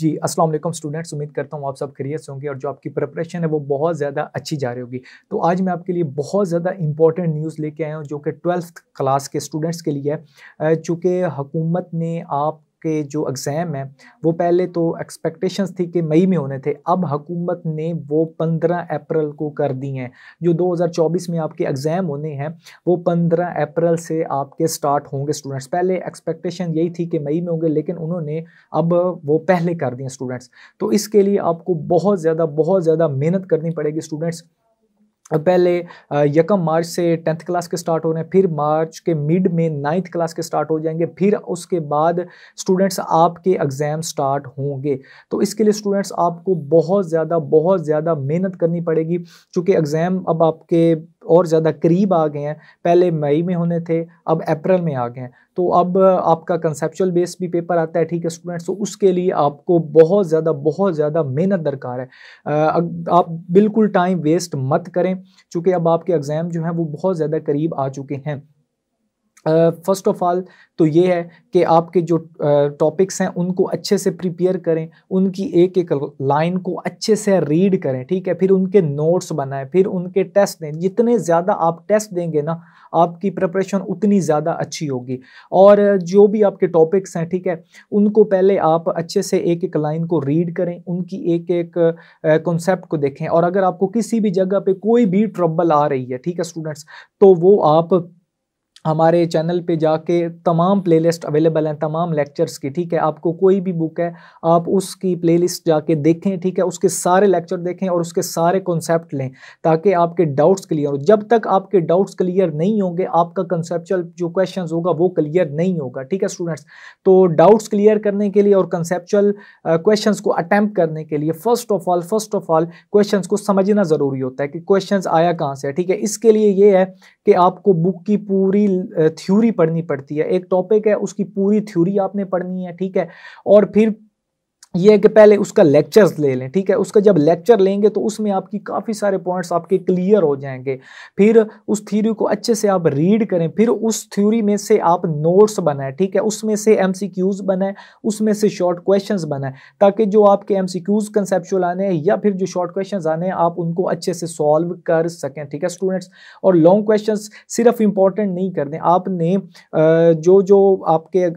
जी अस्सलाम वालेकुम स्टूडेंट्स उम्मीद करता हूँ आप सब खरीत होंगे और जो आपकी प्रिपरेशन है वो बहुत ज़्यादा अच्छी जा रही होगी तो आज मैं आपके लिए बहुत ज़्यादा इंपॉर्टेंट न्यूज़ लेके आया हूँ जो कि ट्वेल्थ क्लास के स्टूडेंट्स के लिए है चूँकि हुकूमत ने आप के जो एग्ज़ाम है वो पहले तो एक्सपेक्टेशंस थी कि मई में होने थे अब हकूमत ने वो 15 अप्रैल को कर दी हैं जो 2024 में आपके एग्ज़ाम होने हैं वो 15 अप्रैल से आपके स्टार्ट होंगे स्टूडेंट्स पहले एक्सपेक्टेशन यही थी कि मई में होंगे लेकिन उन्होंने अब वो पहले कर दिए स्टूडेंट्स तो इसके लिए आपको बहुत ज़्यादा बहुत ज़्यादा मेहनत करनी पड़ेगी स्टूडेंट्स पहले यकम मार्च से टेंथ क्लास के स्टार्ट हो रहे हैं फिर मार्च के मिड में नाइन्थ क्लास के स्टार्ट हो जाएंगे फिर उसके बाद स्टूडेंट्स आपके एग्ज़ाम स्टार्ट होंगे तो इसके लिए स्टूडेंट्स आपको बहुत ज़्यादा बहुत ज़्यादा मेहनत करनी पड़ेगी चूँकि एग्ज़ाम अब आपके और ज़्यादा करीब आ गए हैं पहले मई में होने थे अब अप्रैल में आ गए हैं तो अब आपका कंसेप्चुअल बेस भी पेपर आता है ठीक है स्टूडेंट्स तो उसके लिए आपको बहुत ज़्यादा बहुत ज़्यादा मेहनत दरकार है आप बिल्कुल टाइम वेस्ट मत करें चूँकि अब आपके एग्ज़ाम जो हैं वो बहुत ज़्यादा करीब आ चुके हैं फर्स्ट ऑफ ऑल तो ये है कि आपके जो टॉपिक्स हैं उनको अच्छे से प्रिपेयर करें उनकी एक एक लाइन को अच्छे से रीड करें ठीक है फिर उनके नोट्स बनाएं फिर उनके टेस्ट दें जितने ज़्यादा आप टेस्ट देंगे ना आपकी प्रिपरेशन उतनी ज़्यादा अच्छी होगी और जो भी आपके टॉपिक्स हैं ठीक है उनको पहले आप अच्छे से एक एक लाइन को रीड करें उनकी एक एक कॉन्सेप्ट को देखें और अगर आपको किसी भी जगह पर कोई भी ट्रबल आ रही है ठीक है स्टूडेंट्स तो वो आप हमारे चैनल पे जाके तमाम प्लेलिस्ट अवेलेबल हैं तमाम लेक्चर्स की ठीक है आपको कोई भी बुक है आप उसकी प्लेलिस्ट जाके देखें ठीक है उसके सारे लेक्चर देखें और उसके सारे कॉन्सेप्ट लें ताकि आपके डाउट्स क्लियर हो जब तक आपके डाउट्स क्लियर नहीं होंगे आपका कंसेप्चुअल जो क्वेश्चन होगा वो क्लियर नहीं होगा ठीक है स्टूडेंट्स तो डाउट्स क्लियर करने के लिए और कंसेप्चुअल क्वेश्चन को अटैम्प्ट करने के लिए first of all first of all question को समझना ज़रूरी होता है कि क्वेश्चन आया कहाँ से ठीक है इसके लिए ये है कि आपको बुक की पूरी थ्योरी पढ़नी पड़ती है एक टॉपिक है उसकी पूरी थ्योरी आपने पढ़नी है ठीक है और फिर ये है कि पहले उसका लेक्चर्स ले लें ठीक है उसका जब लेक्चर लेंगे तो उसमें आपकी काफ़ी सारे पॉइंट्स आपके क्लियर हो जाएंगे फिर उस थ्योरी को अच्छे से आप रीड करें फिर उस थ्योरी में से आप नोट्स बनाएं ठीक है उसमें से एम बनाएं उसमें से शॉर्ट क्वेश्चन बनाएं ताकि जो आपके एम सी कंसेप्चुअल आने हैं या फिर जो शॉर्ट क्वेश्चन आने हैं आप उनको अच्छे से सॉल्व कर सकें ठीक है स्टूडेंट्स और लॉन्ग क्वेश्चन सिर्फ इंपॉर्टेंट नहीं कर दें आपने जो जो आपके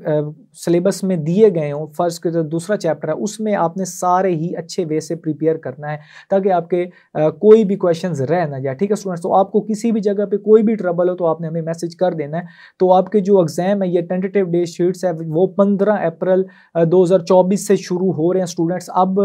सिलेबस में दिए गए हों फर्स्ट के जो तो दूसरा चैप्टर है उसमें आपने सारे ही अच्छे वे से प्रिपेयर करना है ताकि आपके आ, कोई भी क्वेश्चन रह ना जाए ठीक है स्टूडेंट्स तो आपको किसी भी जगह पर कोई भी ट्रबल हो तो आपने हमें मैसेज कर देना है तो आपके जो एग्ज़ाम है ये टेंटेटिव डेट शीट्स है वो पंद्रह अप्रैल दो से शुरू हो रहे हैं स्टूडेंट्स अब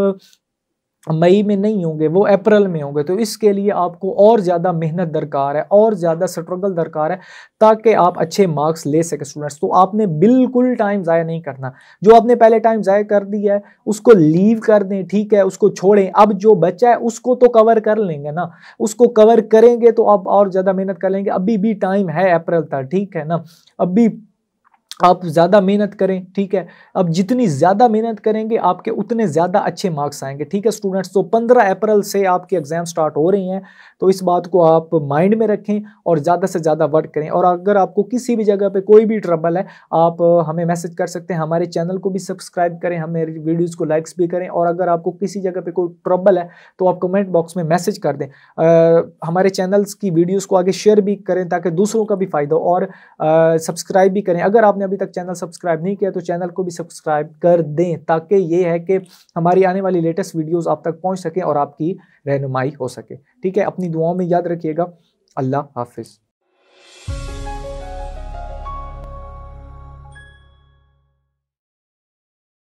मई में नहीं होंगे वो अप्रैल में होंगे तो इसके लिए आपको और ज़्यादा मेहनत दरकार है और ज़्यादा स्ट्रगल दरकार है ताकि आप अच्छे मार्क्स ले सकें स्टूडेंट्स तो आपने बिल्कुल टाइम ज़ाया नहीं करना जो आपने पहले टाइम ज़ाया कर दिया है उसको लीव कर दें ठीक है उसको छोड़ें अब जो बचा है उसको तो कवर कर लेंगे ना उसको कवर करेंगे तो आप और ज़्यादा मेहनत कर लेंगे अभी भी टाइम है अप्रैल तक ठीक है ना अभी आप ज़्यादा मेहनत करें ठीक है अब जितनी ज़्यादा मेहनत करेंगे आपके उतने ज़्यादा अच्छे मार्क्स आएंगे ठीक है स्टूडेंट्स तो 15 अप्रैल से आपके एग्ज़ाम स्टार्ट हो रही हैं तो इस बात को आप माइंड में रखें और ज़्यादा से ज़्यादा वर्क करें और अगर आपको किसी भी जगह पे कोई भी ट्रबल है आप हमें मैसेज कर सकते हैं हमारे चैनल को भी सब्सक्राइब करें हमारे वीडियोज़ को लाइक्स भी करें और अगर आपको किसी जगह पर कोई ट्रबल है तो आप कमेंट बॉक्स में मैसेज कर दें हमारे चैनल्स की वीडियोज़ को आगे शेयर भी करें ताकि दूसरों का भी फ़ायदा हो और सब्सक्राइब भी करें अगर आपने अभी तक चैनल सब्सक्राइब नहीं किया तो चैनल को भी सब्सक्राइब कर दें ताकि ये है कि हमारी आने वाली लेटेस्ट वीडियोस आप तक पहुंच सके और आपकी रहनुमाई हो सके ठीक है अपनी दुआओं में याद रखिएगा अल्लाह हाफिज़